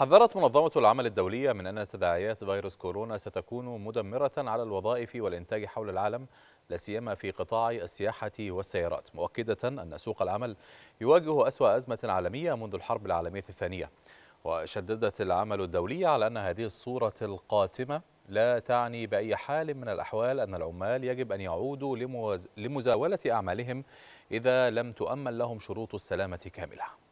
حذرت منظمة العمل الدولية من أن تداعيات فيروس كورونا ستكون مدمرة على الوظائف والإنتاج حول العالم لا سيما في قطاع السياحة والسيارات مؤكدة أن سوق العمل يواجه أسوأ أزمة عالمية منذ الحرب العالمية الثانية وشددت العمل الدولي على أن هذه الصورة القاتمة لا تعني بأي حال من الأحوال أن العمال يجب أن يعودوا لمزاولة أعمالهم إذا لم تؤمن لهم شروط السلامة كاملة